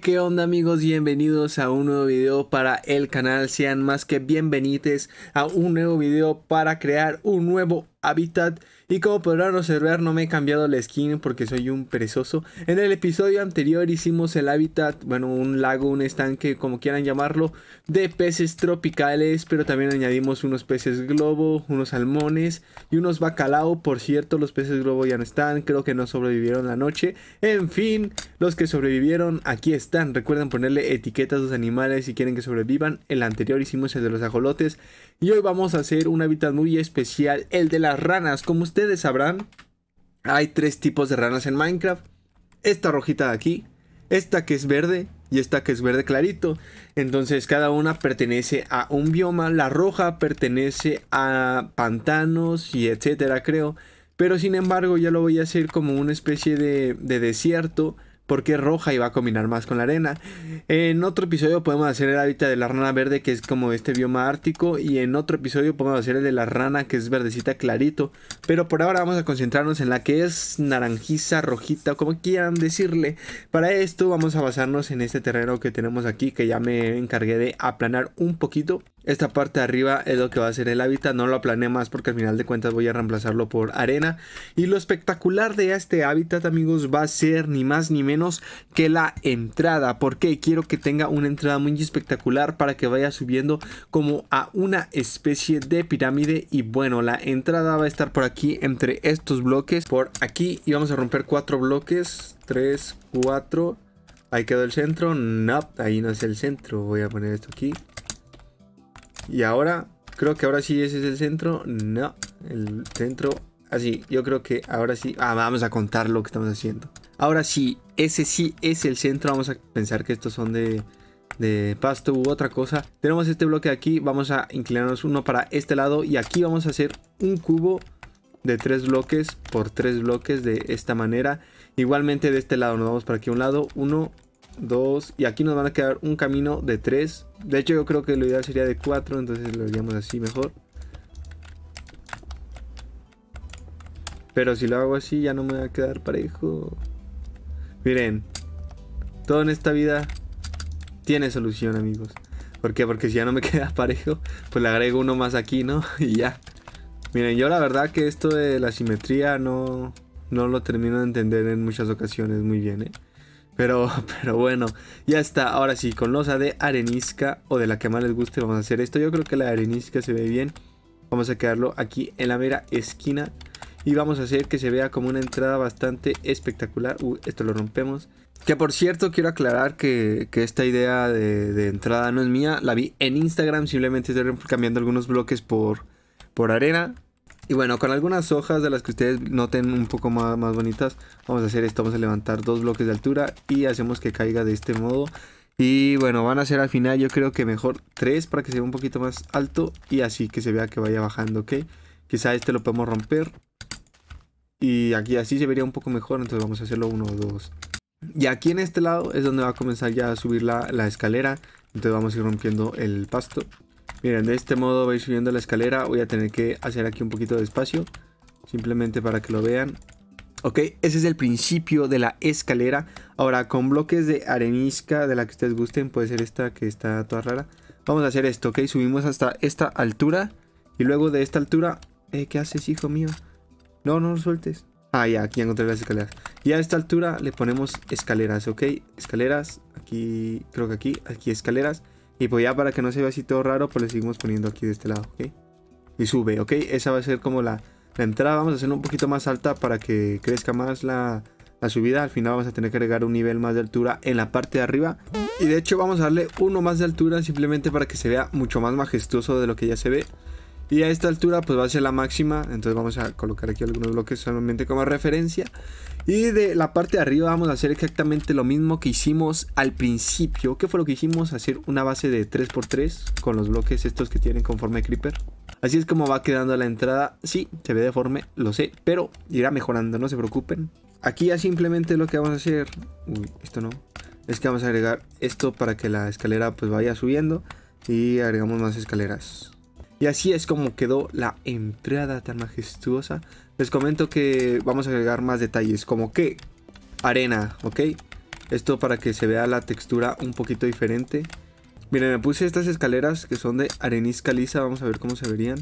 qué onda amigos, bienvenidos a un nuevo video para el canal, sean más que bienvenidos a un nuevo video para crear un nuevo hábitat y como podrán observar no me he cambiado la skin porque soy un perezoso. En el episodio anterior hicimos el hábitat, bueno un lago, un estanque, como quieran llamarlo, de peces tropicales. Pero también añadimos unos peces globo, unos salmones y unos bacalao. Por cierto los peces globo ya no están, creo que no sobrevivieron la noche. En fin, los que sobrevivieron aquí están. Recuerden ponerle etiquetas a los animales si quieren que sobrevivan. El anterior hicimos el de los ajolotes. Y hoy vamos a hacer un hábitat muy especial, el de las ranas. Como ustedes sabrán, hay tres tipos de ranas en Minecraft. Esta rojita de aquí, esta que es verde y esta que es verde clarito. Entonces cada una pertenece a un bioma. La roja pertenece a pantanos y etcétera, creo. Pero sin embargo ya lo voy a hacer como una especie de, de desierto porque es roja y va a combinar más con la arena. En otro episodio podemos hacer el hábitat de la rana verde, que es como este bioma ártico. Y en otro episodio podemos hacer el de la rana, que es verdecita clarito. Pero por ahora vamos a concentrarnos en la que es naranjiza, rojita, como quieran decirle. Para esto vamos a basarnos en este terreno que tenemos aquí, que ya me encargué de aplanar un poquito. Esta parte de arriba es lo que va a ser el hábitat, no lo planeé más porque al final de cuentas voy a reemplazarlo por arena. Y lo espectacular de este hábitat amigos va a ser ni más ni menos que la entrada. Porque quiero que tenga una entrada muy espectacular para que vaya subiendo como a una especie de pirámide. Y bueno, la entrada va a estar por aquí entre estos bloques, por aquí. Y vamos a romper cuatro bloques, tres, cuatro. Ahí quedó el centro, no, ahí no es el centro, voy a poner esto aquí. Y ahora, creo que ahora sí ese es el centro. No, el centro así. Yo creo que ahora sí. Ah, vamos a contar lo que estamos haciendo. Ahora sí, ese sí es el centro. Vamos a pensar que estos son de, de pasto u otra cosa. Tenemos este bloque aquí. Vamos a inclinarnos uno para este lado. Y aquí vamos a hacer un cubo de tres bloques por tres bloques de esta manera. Igualmente de este lado nos vamos para aquí a un lado. Uno, Dos, y aquí nos van a quedar un camino de tres De hecho yo creo que lo ideal sería de 4, entonces lo haríamos así mejor. Pero si lo hago así ya no me va a quedar parejo. Miren, todo en esta vida tiene solución amigos. ¿Por qué? Porque si ya no me queda parejo, pues le agrego uno más aquí, ¿no? y ya. Miren, yo la verdad que esto de la simetría no, no lo termino de entender en muchas ocasiones muy bien, ¿eh? Pero, pero bueno, ya está. Ahora sí, con losa de arenisca o de la que más les guste vamos a hacer esto. Yo creo que la arenisca se ve bien. Vamos a quedarlo aquí en la mera esquina. Y vamos a hacer que se vea como una entrada bastante espectacular. Uh, esto lo rompemos. Que por cierto, quiero aclarar que, esta idea de, entrada no es mía. La vi en Instagram. Simplemente estoy cambiando algunos bloques por, por arena. Y bueno, con algunas hojas de las que ustedes noten un poco más, más bonitas, vamos a hacer esto, vamos a levantar dos bloques de altura y hacemos que caiga de este modo. Y bueno, van a ser al final yo creo que mejor tres para que se vea un poquito más alto y así que se vea que vaya bajando, ¿ok? Quizá este lo podemos romper y aquí así se vería un poco mejor, entonces vamos a hacerlo uno, o dos. Y aquí en este lado es donde va a comenzar ya a subir la, la escalera, entonces vamos a ir rompiendo el pasto Miren, de este modo vais subiendo la escalera. Voy a tener que hacer aquí un poquito de espacio. Simplemente para que lo vean. Ok, ese es el principio de la escalera. Ahora, con bloques de arenisca, de la que ustedes gusten, puede ser esta que está toda rara. Vamos a hacer esto, ok, subimos hasta esta altura. Y luego de esta altura... Eh, ¿Qué haces, hijo mío? No, no lo sueltes. Ah, ya, aquí encontré las escaleras. Y a esta altura le ponemos escaleras, ¿ok? Escaleras, aquí, creo que aquí, aquí escaleras. Y pues ya para que no se vea así todo raro, pues le seguimos poniendo aquí de este lado, ¿ok? Y sube, ¿ok? Esa va a ser como la, la entrada. Vamos a hacerla un poquito más alta para que crezca más la, la subida. Al final vamos a tener que agregar un nivel más de altura en la parte de arriba. Y de hecho vamos a darle uno más de altura simplemente para que se vea mucho más majestuoso de lo que ya se ve. Y a esta altura pues va a ser la máxima. Entonces vamos a colocar aquí algunos bloques solamente como referencia. Y de la parte de arriba vamos a hacer exactamente lo mismo que hicimos al principio. qué fue lo que hicimos? Hacer una base de 3x3 con los bloques estos que tienen conforme creeper. Así es como va quedando la entrada. Sí, se ve deforme, lo sé, pero irá mejorando, no se preocupen. Aquí ya simplemente lo que vamos a hacer... Uy, esto no. Es que vamos a agregar esto para que la escalera pues vaya subiendo. Y agregamos más escaleras. Y así es como quedó la entrada tan majestuosa. Les comento que vamos a agregar más detalles, como que arena, ¿ok? Esto para que se vea la textura un poquito diferente. Miren, me puse estas escaleras que son de arenisca lisa, vamos a ver cómo se verían.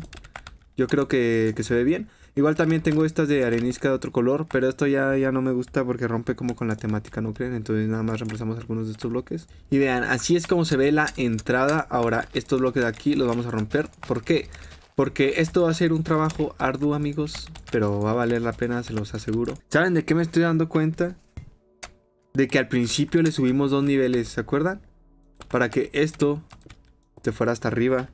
Yo creo que, que se ve bien. Igual también tengo estas de arenisca de otro color, pero esto ya, ya no me gusta porque rompe como con la temática, ¿no creen? Entonces nada más reemplazamos algunos de estos bloques. Y vean, así es como se ve la entrada. Ahora, estos bloques de aquí los vamos a romper. ¿Por qué? Porque esto va a ser un trabajo arduo, amigos, pero va a valer la pena, se los aseguro. ¿Saben de qué me estoy dando cuenta? De que al principio le subimos dos niveles, ¿se acuerdan? Para que esto te fuera hasta arriba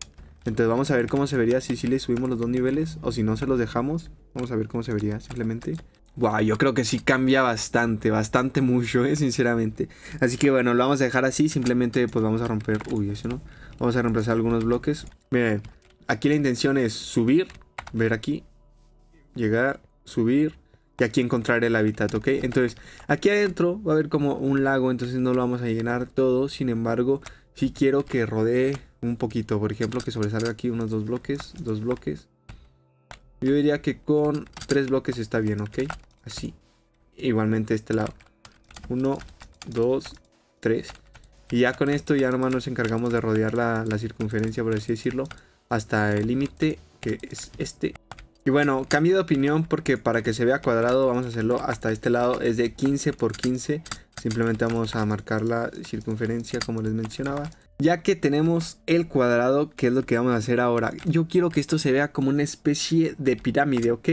entonces vamos a ver cómo se vería si si le subimos los dos niveles o si no se los dejamos. Vamos a ver cómo se vería simplemente. Guau, yo creo que sí cambia bastante, bastante mucho, eh, sinceramente. Así que bueno, lo vamos a dejar así. Simplemente pues vamos a romper... Uy, eso no. Vamos a reemplazar algunos bloques. Miren, aquí la intención es subir, ver aquí, llegar, subir, y aquí encontrar el hábitat, ¿ok? Entonces, aquí adentro va a haber como un lago, entonces no lo vamos a llenar todo, sin embargo, sí quiero que rodee un poquito. Por ejemplo, que sobresalga aquí unos dos bloques, dos bloques. Yo diría que con tres bloques está bien, ¿ok? Así. Igualmente este lado. Uno, dos, tres. Y ya con esto ya nomás nos encargamos de rodear la, la circunferencia, por así decirlo, hasta el límite que es este. Y bueno, cambio de opinión porque para que se vea cuadrado vamos a hacerlo hasta este lado. Es de 15 por 15. Simplemente vamos a marcar la circunferencia como les mencionaba. Ya que tenemos el cuadrado, que es lo que vamos a hacer ahora. Yo quiero que esto se vea como una especie de pirámide, ¿ok?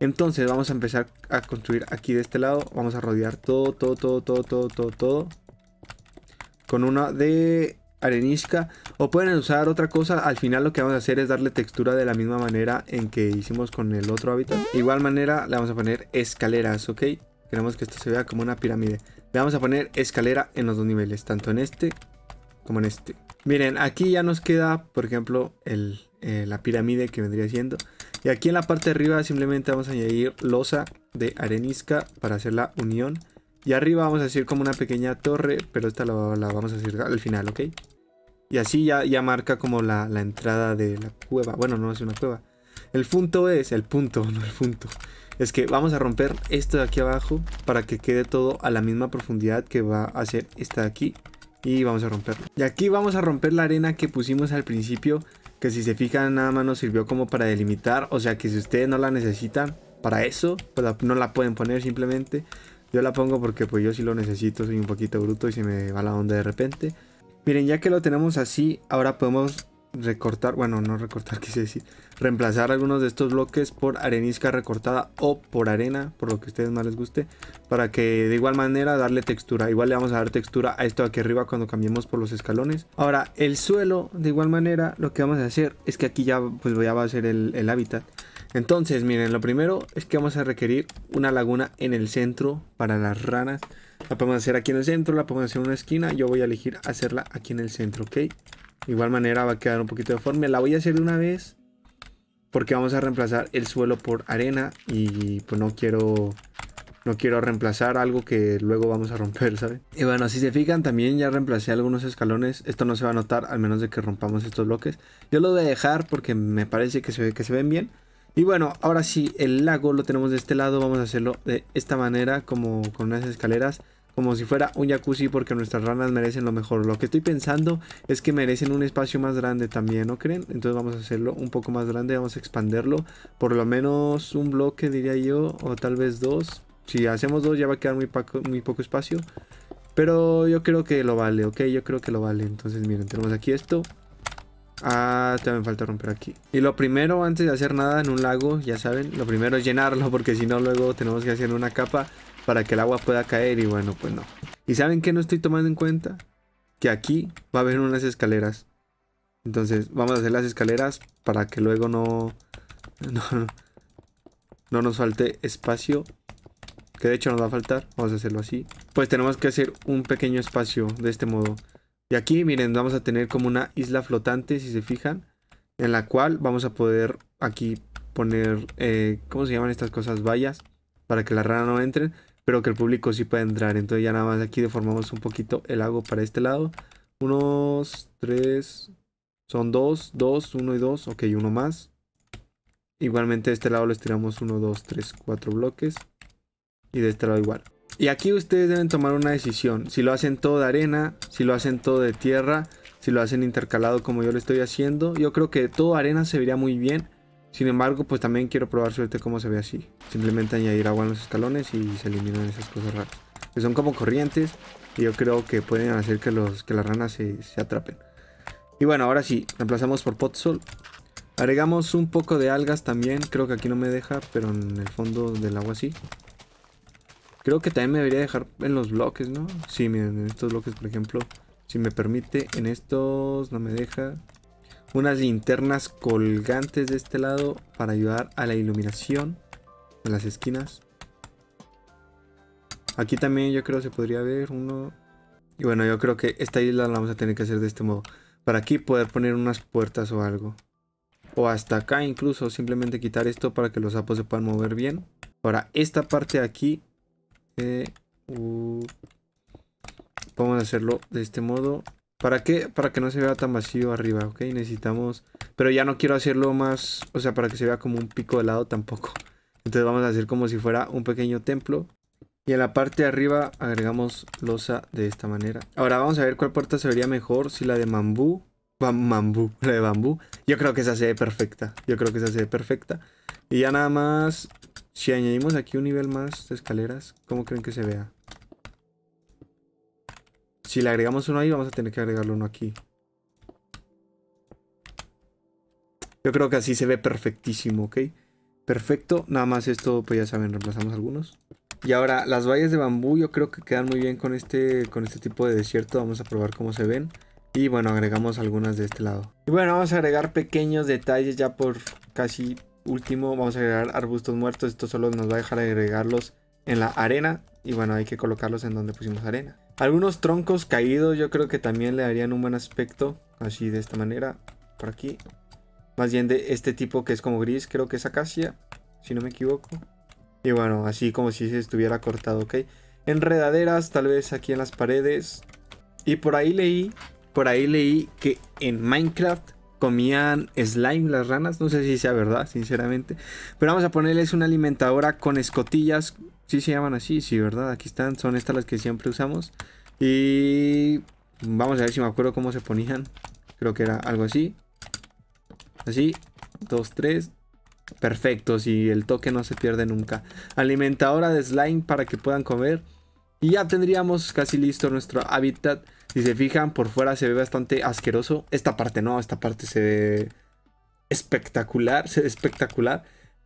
Entonces vamos a empezar a construir aquí de este lado. Vamos a rodear todo, todo, todo, todo, todo, todo, todo. Con una de arenisca. O pueden usar otra cosa. Al final lo que vamos a hacer es darle textura de la misma manera en que hicimos con el otro hábitat. De igual manera le vamos a poner escaleras, ¿ok? Queremos que esto se vea como una pirámide. Le vamos a poner escalera en los dos niveles. Tanto en este como en este. Miren, aquí ya nos queda, por ejemplo, el, eh, la pirámide que vendría siendo. Y aquí en la parte de arriba simplemente vamos a añadir losa de arenisca para hacer la unión. Y arriba vamos a hacer como una pequeña torre, pero esta la, vamos a hacer al final, ¿ok? Y así ya, ya marca como la, entrada de la cueva. Bueno, no es una cueva. El punto es, el punto, no el punto. Es que vamos a romper esto de aquí abajo para que quede todo a la misma profundidad que va a hacer esta de aquí. Y vamos a romperlo. Y aquí vamos a romper la arena que pusimos al principio. Que si se fijan nada más nos sirvió como para delimitar. O sea que si ustedes no la necesitan para eso, pues no la pueden poner simplemente. Yo la pongo porque pues yo si lo necesito, soy un poquito bruto y se me va la onda de repente. Miren, ya que lo tenemos así, ahora podemos recortar, bueno, no recortar, quise decir, reemplazar algunos de estos bloques por arenisca recortada o por arena, por lo que a ustedes más les guste, para que de igual manera darle textura. Igual le vamos a dar textura a esto aquí arriba cuando cambiemos por los escalones. Ahora, el suelo, de igual manera, lo que vamos a hacer es que aquí ya, pues voy va a ser el, el hábitat. Entonces, miren, lo primero es que vamos a requerir una laguna en el centro para las ranas. La podemos hacer aquí en el centro, la podemos hacer en una esquina. Yo voy a elegir hacerla aquí en el centro, ¿ok? igual manera va a quedar un poquito deforme. La voy a hacer de una vez. Porque vamos a reemplazar el suelo por arena. Y pues no quiero... No quiero reemplazar algo que luego vamos a romper, ¿sabes? Y bueno, si se fijan, también ya reemplacé algunos escalones. Esto no se va a notar, al menos de que rompamos estos bloques. Yo lo voy a dejar porque me parece que se, que se ven bien. Y bueno, ahora sí, el lago lo tenemos de este lado. Vamos a hacerlo de esta manera, como con unas escaleras como si fuera un jacuzzi porque nuestras ranas merecen lo mejor. Lo que estoy pensando es que merecen un espacio más grande también, ¿no creen? Entonces vamos a hacerlo un poco más grande, vamos a expanderlo por lo menos un bloque diría yo o tal vez dos. Si hacemos dos ya va a quedar muy, poco, espacio. Pero yo creo que lo vale, ¿ok? Yo creo que lo vale. Entonces miren, tenemos aquí esto. Ah, todavía me falta romper aquí. Y lo primero antes de hacer nada en un lago, ya saben, lo primero es llenarlo porque si no luego tenemos que hacer una capa para que el agua pueda caer y bueno, pues no. ¿Y saben que no estoy tomando en cuenta? Que aquí va a haber unas escaleras. Entonces vamos a hacer las escaleras para que luego no, no, nos falte espacio. Que de hecho nos va a faltar. Vamos a hacerlo así. Pues tenemos que hacer un pequeño espacio de este modo. Y aquí, miren, vamos a tener como una isla flotante, si se fijan. En la cual vamos a poder aquí poner, eh, ¿cómo se llaman estas cosas? Vallas para que la rana no entre pero que el público sí pueda entrar. Entonces ya nada más aquí deformamos un poquito el lago para este lado. Unos tres, son dos, dos, uno y dos, ok, uno más. Igualmente de este lado les tiramos uno, dos, tres, cuatro bloques. Y de este lado igual. Y aquí ustedes deben tomar una decisión. Si lo hacen todo de arena, si lo hacen todo de tierra, si lo hacen intercalado como yo lo estoy haciendo. Yo creo que todo arena se vería muy bien. Sin embargo, pues también quiero probar suerte cómo se ve así. Simplemente añadir agua en los escalones y se eliminan esas cosas raras. Que son como corrientes y yo creo que pueden hacer que, los, que las ranas se, se atrapen. Y bueno, ahora sí, reemplazamos por potsol. Agregamos un poco de algas también. Creo que aquí no me deja, pero en el fondo del agua sí. Creo que también me debería dejar en los bloques, ¿no? Sí, miren, en estos bloques, por ejemplo. Si me permite, en estos no me deja unas linternas colgantes de este lado para ayudar a la iluminación de las esquinas. Aquí también yo creo se podría ver uno. Y bueno, yo creo que esta isla la vamos a tener que hacer de este modo. Para aquí poder poner unas puertas o algo. O hasta acá incluso, simplemente quitar esto para que los sapos se puedan mover bien. Ahora, esta parte de aquí... vamos eh, a hacerlo de este modo. ¿Para qué? Para que no se vea tan vacío arriba, ¿ok? Necesitamos... Pero ya no quiero hacerlo más... O sea, para que se vea como un pico de lado tampoco. Entonces vamos a hacer como si fuera un pequeño templo. Y en la parte de arriba agregamos losa de esta manera. Ahora vamos a ver cuál puerta se vería mejor. Si la de bambú... Bam, bambú. La de bambú. Yo creo que esa se ve perfecta. Yo creo que esa se ve perfecta. Y ya nada más... Si añadimos aquí un nivel más de escaleras, ¿cómo creen que se vea? Si le agregamos uno ahí, vamos a tener que agregarle uno aquí. Yo creo que así se ve perfectísimo, ¿ok? Perfecto. Nada más esto, pues ya saben, reemplazamos algunos. Y ahora, las vallas de bambú yo creo que quedan muy bien con este, con este tipo de desierto. Vamos a probar cómo se ven. Y bueno, agregamos algunas de este lado. Y bueno, vamos a agregar pequeños detalles ya por casi último. Vamos a agregar arbustos muertos. Esto solo nos va a dejar agregarlos en la arena. Y bueno, hay que colocarlos en donde pusimos arena. Algunos troncos caídos yo creo que también le darían un buen aspecto. Así de esta manera. Por aquí. Más bien de este tipo que es como gris. Creo que es acacia. Si no me equivoco. Y bueno, así como si se estuviera cortado, ¿ok? Enredaderas tal vez aquí en las paredes. Y por ahí leí. Por ahí leí que en Minecraft comían slime las ranas. No sé si sea verdad, sinceramente. Pero vamos a ponerles una alimentadora con escotillas Sí se llaman así, sí, ¿verdad? Aquí están, son estas las que siempre usamos. Y vamos a ver si me acuerdo cómo se ponían. Creo que era algo así. Así, dos, tres. Perfecto, si el toque no se pierde nunca. Alimentadora de slime para que puedan comer. Y ya tendríamos casi listo nuestro hábitat. Si se fijan, por fuera se ve bastante asqueroso. Esta parte no, esta parte se ve espectacular, se ve espectacular.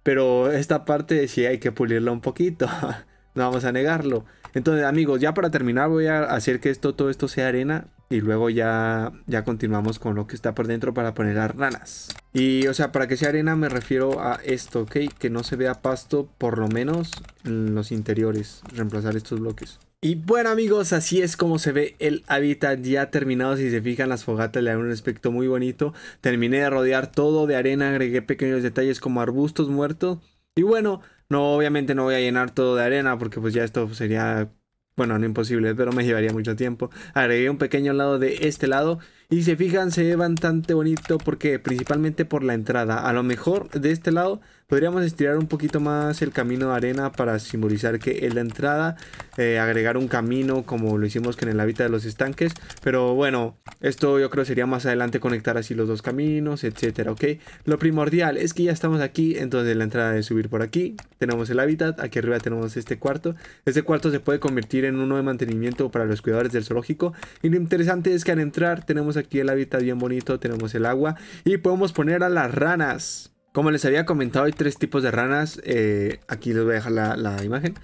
Pero esta parte sí hay que pulirla un poquito. no vamos a negarlo. Entonces, amigos, ya para terminar voy a hacer que esto, todo esto sea arena. Y luego ya, ya continuamos con lo que está por dentro para poner las ranas. Y, o sea, para que sea arena me refiero a esto, ¿ok? Que no se vea pasto, por lo menos en los interiores. Reemplazar estos bloques. Y bueno amigos, así es como se ve el hábitat ya terminado. Si se fijan las fogatas le dan un aspecto muy bonito. Terminé de rodear todo de arena, agregué pequeños detalles como arbustos muertos. Y bueno, no obviamente no voy a llenar todo de arena porque pues ya esto sería, bueno, no imposible, pero me llevaría mucho tiempo. Agregué un pequeño lado de este lado y si fijan, se ve bastante bonito porque principalmente por la entrada. A lo mejor de este lado podríamos estirar un poquito más el camino de arena para simbolizar que en la entrada eh, agregar un camino como lo hicimos con el hábitat de los estanques. Pero bueno, esto yo creo sería más adelante conectar así los dos caminos, etcétera, ¿ok? Lo primordial es que ya estamos aquí, entonces la entrada de subir por aquí. Tenemos el hábitat, aquí arriba tenemos este cuarto. Este cuarto se puede convertir en uno de mantenimiento para los cuidadores del zoológico. Y lo interesante es que al entrar tenemos aquí el hábitat bien bonito, tenemos el agua y podemos poner a las ranas. Como les había comentado, hay tres tipos de ranas. Eh, aquí les voy a dejar la, imagen.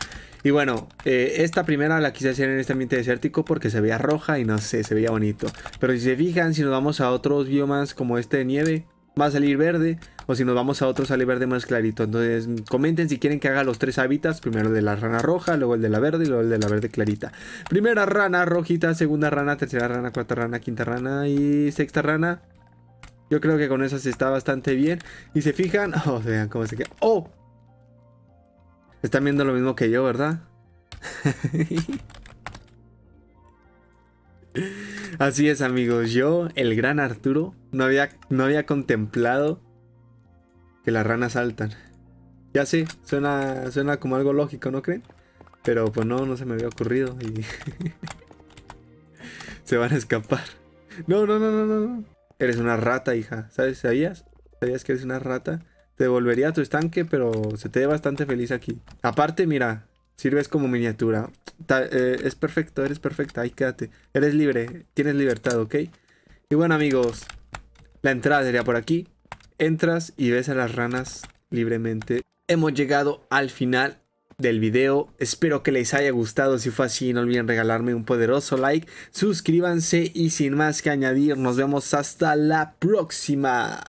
Y bueno, eh, esta primera la quise hacer en este ambiente desértico porque se veía roja y no sé, se veía bonito. Pero si se fijan, si nos vamos a otros biomas como este de nieve, va a salir verde. O si nos vamos a otro sale verde más clarito. Entonces comenten si quieren que haga los tres hábitats. Primero el de la rana roja, luego el de la verde y luego el de la verde clarita. Primera rana rojita, segunda rana, tercera rana, cuarta rana, quinta rana y sexta rana. Yo creo que con esas está bastante bien. Y se fijan. Oh, vean cómo se queda. ¡Oh! Están viendo lo mismo que yo, ¿verdad? Así es, amigos. Yo, el gran Arturo, no había, no había contemplado que las ranas saltan. Ya sé, suena, suena como algo lógico, ¿no creen? Pero pues no, no se me había ocurrido y... se van a escapar. No, no, no, no, no. Eres una rata, hija. ¿Sabes? ¿Sabías? ¿Sabías que eres una rata? Te volvería a tu estanque, pero se te ve bastante feliz aquí. Aparte, mira, sirves como miniatura. Eh, es perfecto, eres perfecta, ahí quédate. Eres libre, tienes libertad, ¿ok? Y bueno amigos, la entrada sería por aquí. Entras y ves a las ranas libremente. Hemos llegado al final del video. Espero que les haya gustado. Si fue así, no olviden regalarme un poderoso like. Suscríbanse y sin más que añadir, nos vemos hasta la próxima.